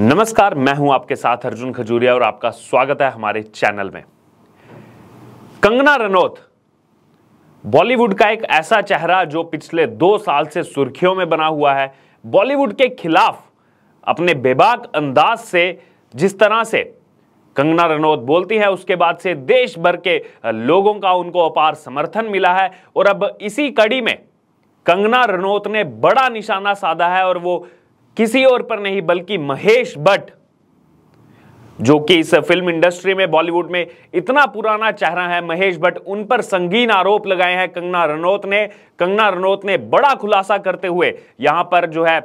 नमस्कार मैं हूं आपके साथ अर्जुन खजूरिया और आपका स्वागत है हमारे चैनल में कंगना रनौत बॉलीवुड का एक ऐसा चेहरा जो पिछले दो साल से सुर्खियों में बना हुआ है बॉलीवुड के खिलाफ अपने बेबाक अंदाज से जिस तरह से कंगना रनौत बोलती है उसके बाद से देश भर के लोगों का उनको अपार समर्थन मिला है और अब इसी कड़ी में कंगना रनौत ने बड़ा निशाना साधा है और वो किसी और पर नहीं बल्कि महेश भट्ट जो कि इस फिल्म इंडस्ट्री में बॉलीवुड में इतना पुराना चेहरा है महेश भट्ट उन पर संगीन आरोप लगाए हैं कंगना रनौत ने कंगना रनौत ने बड़ा खुलासा करते हुए यहां पर जो है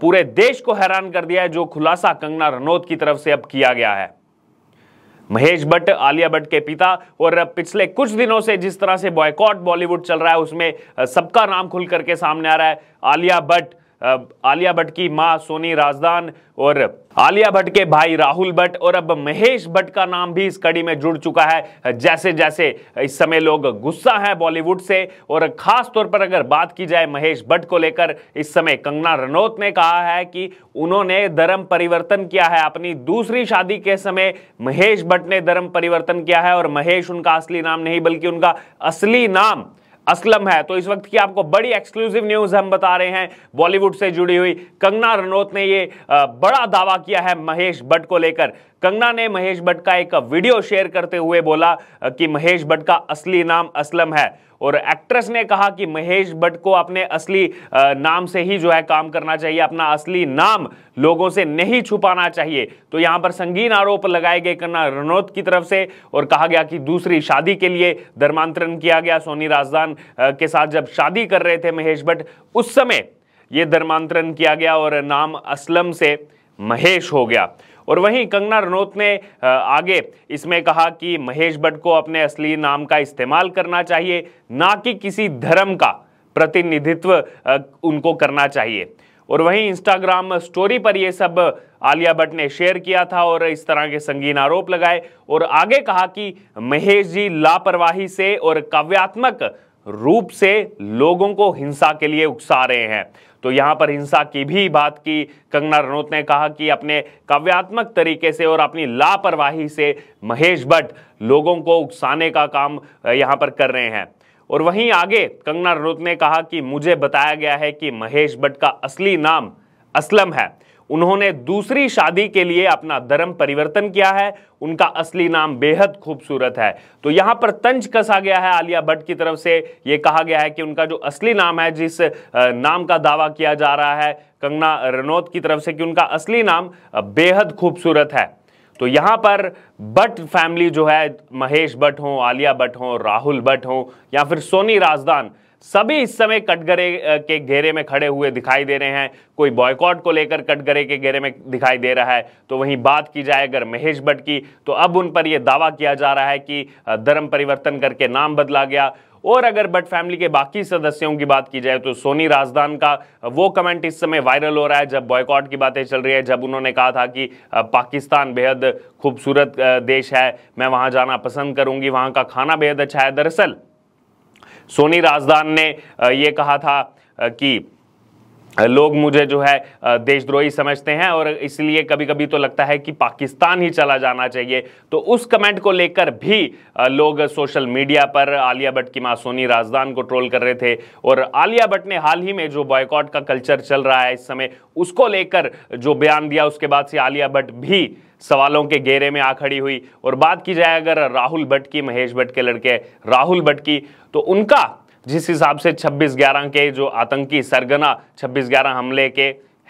पूरे देश को हैरान कर दिया है जो खुलासा कंगना रनौत की तरफ से अब किया गया है महेश भट्ट आलिया भट्ट के पिता और पिछले कुछ दिनों से जिस तरह से बॉयकॉट बॉलीवुड चल रहा है उसमें सबका नाम खुल करके सामने आ रहा है आलिया भट्ट आलिया भट्ट की मां सोनी राजदान और आलिया भट्ट के भाई राहुल भट्ट और अब महेश भट्ट का नाम भी इस कड़ी में जुड़ चुका है जैसे जैसे इस समय लोग गुस्सा हैं बॉलीवुड से और खास तौर पर अगर बात की जाए महेश भट्ट को लेकर इस समय कंगना रनौत ने कहा है कि उन्होंने धर्म परिवर्तन किया है अपनी दूसरी शादी के समय महेश भट्ट ने धर्म परिवर्तन किया है और महेश उनका असली नाम नहीं बल्कि उनका असली नाम असलम है तो इस वक्त की आपको बड़ी एक्सक्लूसिव न्यूज हम बता रहे हैं बॉलीवुड से जुड़ी हुई कंगना रनौत ने ये बड़ा दावा किया है महेश भट्ट को लेकर कंगना ने महेश भट्ट का एक वीडियो शेयर करते हुए बोला कि महेश भट्ट का असली नाम असलम है और एक्ट्रेस ने कहा कि महेश भट्ट को अपने असली नाम से ही जो है काम करना चाहिए अपना असली नाम लोगों से नहीं छुपाना चाहिए तो यहां पर संगीन आरोप लगाए गए करना रनौत की तरफ से और कहा गया कि दूसरी शादी के लिए धर्मांतरण किया गया सोनी राजदान के साथ जब शादी कर रहे थे महेश भट्ट उस समय यह धर्मांतरण किया गया और नाम असलम से महेश हो गया और वहीं कंगना रनौत ने आगे इसमें कहा कि महेश भट्ट को अपने असली नाम का इस्तेमाल करना चाहिए ना कि किसी धर्म का प्रतिनिधित्व उनको करना चाहिए और वहीं इंस्टाग्राम स्टोरी पर यह सब आलिया भट्ट ने शेयर किया था और इस तरह के संगीन आरोप लगाए और आगे कहा कि महेश जी लापरवाही से और काव्यात्मक रूप से लोगों को हिंसा के लिए उकसा रहे हैं तो यहाँ पर हिंसा की भी बात की कंगना रनौत ने कहा कि अपने काव्यात्मक तरीके से और अपनी लापरवाही से महेश भट्ट लोगों को उकसाने का काम यहाँ पर कर रहे हैं और वहीं आगे कंगना रनौत ने कहा कि मुझे बताया गया है कि महेश भट्ट का असली नाम असलम है उन्होंने दूसरी शादी के लिए अपना धर्म परिवर्तन किया है उनका असली नाम बेहद खूबसूरत है तो यहाँ पर तंज कसा गया है आलिया भट्ट की तरफ से ये कहा गया है कि उनका जो असली नाम है जिस नाम का दावा किया जा रहा है कंगना रनौत की तरफ से कि उनका असली नाम बेहद खूबसूरत है तो यहां पर बट फैमिली जो है महेश बट हो आलिया बट हो राहुल बट हो या फिर सोनी राजदान सभी इस समय कटघरे के घेरे में खड़े हुए दिखाई दे रहे हैं कोई बॉयकॉट को लेकर कटघरे के घेरे में दिखाई दे रहा है तो वहीं बात की जाए अगर महेश भट्ट की तो अब उन पर यह दावा किया जा रहा है कि धर्म परिवर्तन करके नाम बदला गया और अगर बट फैमिली के बाकी सदस्यों की बात की जाए तो सोनी राजदान का वो कमेंट इस समय वायरल हो रहा है जब बॉयकॉट की बातें चल रही है जब उन्होंने कहा था कि पाकिस्तान बेहद खूबसूरत देश है मैं वहां जाना पसंद करूंगी वहां का खाना बेहद अच्छा है दरअसल सोनी राजदान ने यह कहा था कि लोग मुझे जो है देशद्रोही समझते हैं और इसलिए कभी कभी तो लगता है कि पाकिस्तान ही चला जाना चाहिए तो उस कमेंट को लेकर भी लोग सोशल मीडिया पर आलिया भट्ट की मां सोनी राजदान को ट्रोल कर रहे थे और आलिया भट्ट ने हाल ही में जो बॉयकॉट का कल्चर चल रहा है इस समय उसको लेकर जो बयान दिया उसके बाद से आलिया भट्ट भी सवालों के घेरे में आ खड़ी हुई और बात की जाए अगर राहुल भट्ट की महेश भट्ट के लड़के राहुल भट्ट की तो उनका जिस हिसाब से 26 ग्यारह के जो आतंकी सरगना 26 ग्यारह हमले के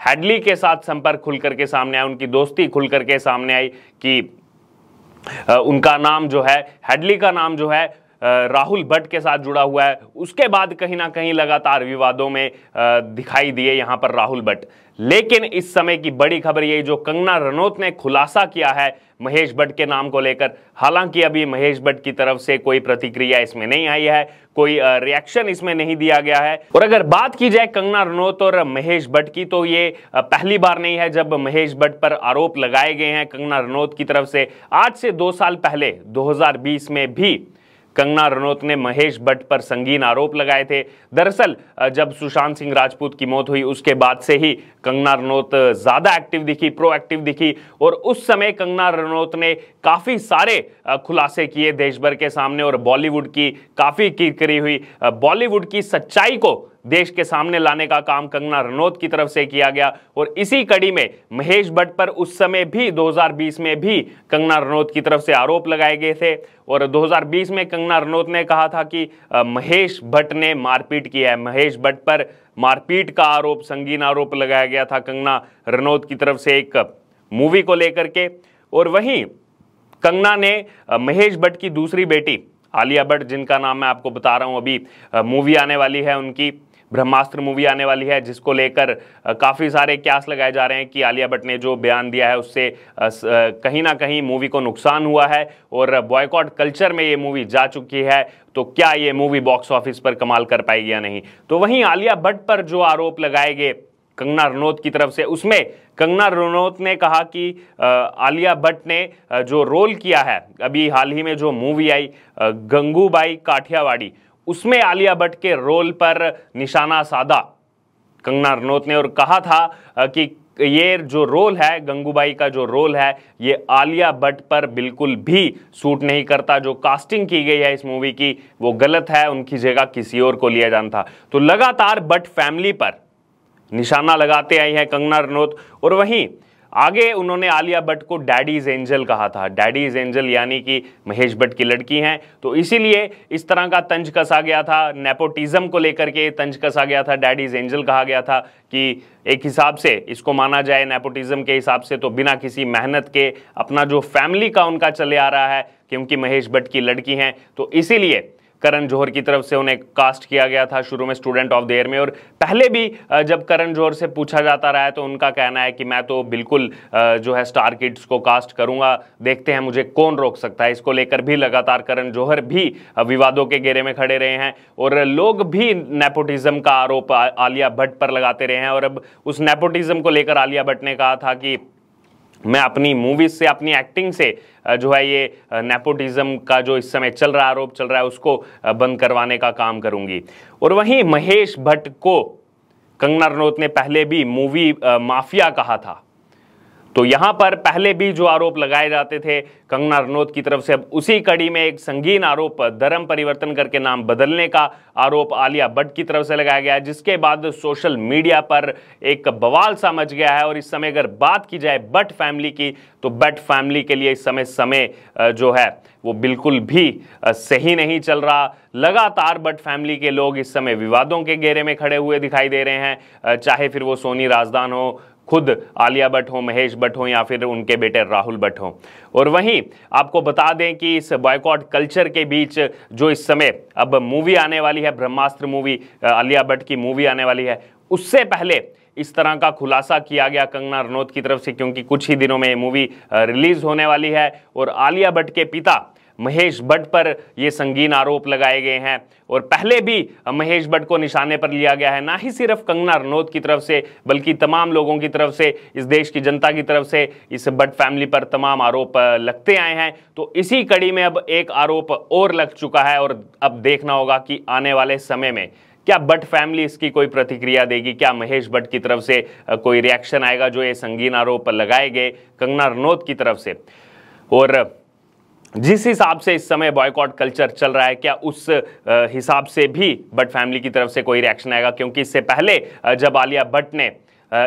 हेडली के साथ संपर्क खुल करके सामने आए उनकी दोस्ती खुल करके सामने आई कि उनका नाम जो है हेडली का नाम जो है राहुल भट्ट के साथ जुड़ा हुआ है उसके बाद कहीं ना कहीं लगातार विवादों में दिखाई दिए यहां पर राहुल भट्ट लेकिन इस समय की बड़ी खबर यही जो कंगना रनौत ने खुलासा किया है महेश भट्ट के नाम को लेकर हालांकि अभी महेश भट्ट की तरफ से कोई प्रतिक्रिया इसमें नहीं आई है कोई रिएक्शन इसमें नहीं दिया गया है और अगर बात की जाए कंगना रनौत और महेश भट्ट की तो ये पहली बार नहीं है जब महेश भट्ट पर आरोप लगाए गए हैं कंगना रनौत की तरफ से आज से दो साल पहले 2020 में भी कंगना रनौत ने महेश भट्ट पर संगीन आरोप लगाए थे दरअसल जब सुशांत सिंह राजपूत की मौत हुई उसके बाद से ही कंगना रनौत ज़्यादा एक्टिव दिखी प्रोएक्टिव दिखी और उस समय कंगना रनौत ने काफ़ी सारे खुलासे किए देश भर के सामने और बॉलीवुड की काफ़ी किरकिरी हुई बॉलीवुड की सच्चाई को देश के सामने लाने का काम कंगना रनौत की तरफ से किया गया और इसी कड़ी में महेश भट्ट पर उस समय भी 2020 में भी कंगना रनौत की तरफ से आरोप लगाए गए थे और 2020 में कंगना रनौत ने कहा था कि महेश भट्ट ने मारपीट किया है महेश भट्ट पर मारपीट का आरोप संगीन आरोप लगाया गया था कंगना रनौत की तरफ से एक मूवी को लेकर के और वहीं कंगना ने महेश भट्ट की दूसरी बेटी आलिया भट्ट जिनका नाम मैं आपको बता रहा हूँ अभी मूवी आने वाली है उनकी ब्रह्मास्त्र मूवी आने वाली है जिसको लेकर काफ़ी सारे क्यास लगाए जा रहे हैं कि आलिया भट्ट ने जो बयान दिया है उससे कहीं ना कहीं मूवी को नुकसान हुआ है और बॉयकॉट कल्चर में ये मूवी जा चुकी है तो क्या ये मूवी बॉक्स ऑफिस पर कमाल कर पाएगी या नहीं तो वहीं आलिया भट्ट पर जो आरोप लगाए गए कंगना रनौत की तरफ से उसमें कंगना रनौत ने कहा कि आलिया भट्ट ने जो रोल किया है अभी हाल ही में जो मूवी आई गंगूबाई काठियावाड़ी उसमें आलिया भट्ट के रोल पर निशाना साधा कंगना रनौत ने और कहा था कि ये जो रोल है गंगूबाई का जो रोल है ये आलिया भट्ट पर बिल्कुल भी सूट नहीं करता जो कास्टिंग की गई है इस मूवी की वो गलत है उनकी जगह किसी और को लिया जाना था तो लगातार भट्ट फैमिली पर निशाना लगाते आई है कंगना रनौत और वहीं आगे उन्होंने आलिया भट्ट को डैडीज एंजल कहा था डैडीज एंजल यानी कि महेश भट्ट की लड़की हैं तो इसीलिए इस तरह का तंज कसा गया था नेपोटिज्म को लेकर के तंज कसा गया था डैडीज एंजल कहा गया था कि एक हिसाब से इसको माना जाए नेपोटिज्म के हिसाब से तो बिना किसी मेहनत के अपना जो फैमिली का उनका चले आ रहा है क्योंकि महेश भट्ट की लड़की हैं तो इसीलिए करण जौहर की तरफ से उन्हें कास्ट किया गया था शुरू में स्टूडेंट ऑफ द ईयर में और पहले भी जब करण जौहर से पूछा जाता रहा है तो उनका कहना है कि मैं तो बिल्कुल जो है स्टार किड्स को कास्ट करूंगा देखते हैं मुझे कौन रोक सकता है इसको लेकर भी लगातार करण जौहर भी विवादों के घेरे में खड़े रहे हैं और लोग भी नेपोटिज्म का आरोप आलिया भट्ट पर लगाते रहे हैं और अब उस नेपोटिज्म को लेकर आलिया भट्ट ने कहा था कि मैं अपनी मूवीज से अपनी एक्टिंग से जो है ये नेपोटिज्म का जो इस समय चल रहा आरोप चल रहा है उसको बंद करवाने का काम करूंगी और वहीं महेश भट्ट को कंगना रनौत ने पहले भी मूवी माफिया कहा था तो यहाँ पर पहले भी जो आरोप लगाए जाते थे कंगना रनौत की तरफ से अब उसी कड़ी में एक संगीन आरोप धर्म परिवर्तन करके नाम बदलने का आरोप आलिया भट्ट की तरफ से लगाया गया जिसके बाद सोशल मीडिया पर एक बवाल सा मच गया है और इस समय अगर बात की जाए बट फैमिली की तो बट फैमिली के लिए इस समय समय जो है वो बिल्कुल भी सही नहीं चल रहा लगातार बट फैमिली के लोग इस समय विवादों के घेरे में खड़े हुए दिखाई दे रहे हैं चाहे फिर वो सोनी राजदान हो खुद आलिया भट्ट हो महेश भट्ट हो या फिर उनके बेटे राहुल भट्ट हों और वहीं आपको बता दें कि इस बॉयकॉट कल्चर के बीच जो इस समय अब मूवी आने वाली है ब्रह्मास्त्र मूवी आलिया भट्ट की मूवी आने वाली है उससे पहले इस तरह का खुलासा किया गया कंगना रनौत की तरफ से क्योंकि कुछ ही दिनों में ये मूवी रिलीज होने वाली है और आलिया भट्ट के पिता महेश भट्ट पर ये संगीन आरोप लगाए गए हैं और पहले भी महेश भट्ट को निशाने पर लिया गया है ना ही सिर्फ कंगना रनौत की तरफ से बल्कि तमाम लोगों की तरफ से इस देश की जनता की तरफ से इस भट्ट फैमिली पर तमाम आरोप लगते आए हैं तो इसी कड़ी में अब एक आरोप और लग चुका है और अब देखना होगा कि आने वाले समय में क्या बट फैमिली इसकी कोई प्रतिक्रिया देगी क्या महेश भट्ट की तरफ से कोई रिएक्शन आएगा जो ये संगीन आरोप लगाए गए कंगना रनौत की तरफ से और जिस हिसाब से इस समय बॉयकॉट कल्चर चल रहा है क्या उस हिसाब से भी बट फैमिली की तरफ से कोई रिएक्शन आएगा क्योंकि इससे पहले जब आलिया भट्ट ने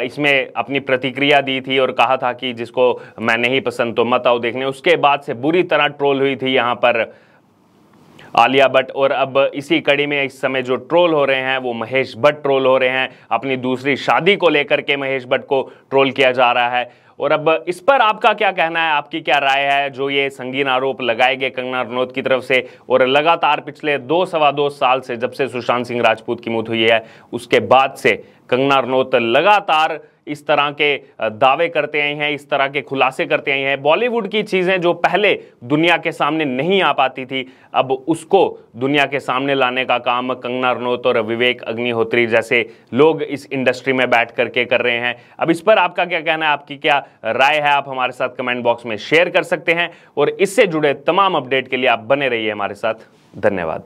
इसमें अपनी प्रतिक्रिया दी थी और कहा था कि जिसको मैं नहीं पसंद तो मत आओ देखने उसके बाद से बुरी तरह ट्रोल हुई थी यहाँ पर आलिया भट्ट और अब इसी कड़ी में इस समय जो ट्रोल हो रहे हैं वो महेश भट्ट ट्रोल हो रहे हैं अपनी दूसरी शादी को लेकर के महेश भट्ट को ट्रोल किया जा रहा है और अब इस पर आपका क्या कहना है आपकी क्या राय है जो ये संगीन आरोप लगाए गए कंगना रनौत की तरफ से और लगातार पिछले दो सवा दो साल से जब से सुशांत सिंह राजपूत की मौत हुई है उसके बाद से कंगना रनौत लगातार इस तरह के दावे करते आए हैं इस तरह के खुलासे करते आए हैं बॉलीवुड की चीज़ें जो पहले दुनिया के सामने नहीं आ पाती थी अब उसको दुनिया के सामने लाने का काम कंगना रनौत और विवेक अग्निहोत्री जैसे लोग इस इंडस्ट्री में बैठ करके कर रहे हैं अब इस पर आपका क्या कहना है आपकी क्या राय है आप हमारे साथ कमेंट बॉक्स में शेयर कर सकते हैं और इससे जुड़े तमाम अपडेट के लिए आप बने रहिए हमारे साथ धन्यवाद